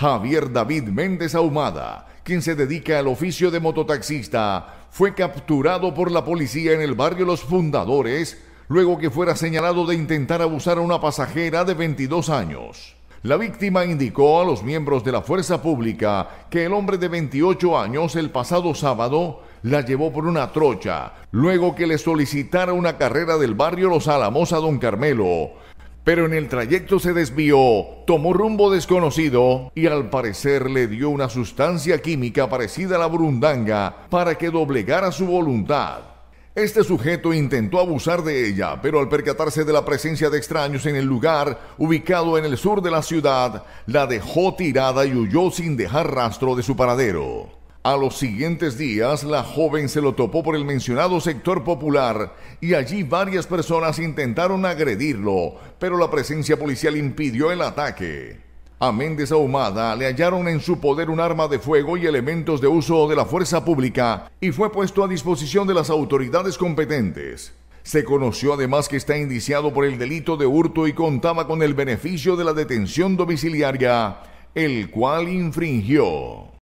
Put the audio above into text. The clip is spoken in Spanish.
Javier David Méndez Ahumada, quien se dedica al oficio de mototaxista, fue capturado por la policía en el barrio Los Fundadores luego que fuera señalado de intentar abusar a una pasajera de 22 años. La víctima indicó a los miembros de la fuerza pública que el hombre de 28 años el pasado sábado la llevó por una trocha, luego que le solicitara una carrera del barrio Los Álamos a don Carmelo, pero en el trayecto se desvió, tomó rumbo desconocido y al parecer le dio una sustancia química parecida a la burundanga para que doblegara su voluntad. Este sujeto intentó abusar de ella, pero al percatarse de la presencia de extraños en el lugar, ubicado en el sur de la ciudad, la dejó tirada y huyó sin dejar rastro de su paradero. A los siguientes días, la joven se lo topó por el mencionado sector popular y allí varias personas intentaron agredirlo, pero la presencia policial impidió el ataque. A Méndez Ahumada le hallaron en su poder un arma de fuego y elementos de uso de la fuerza pública y fue puesto a disposición de las autoridades competentes. Se conoció además que está indiciado por el delito de hurto y contaba con el beneficio de la detención domiciliaria, el cual infringió.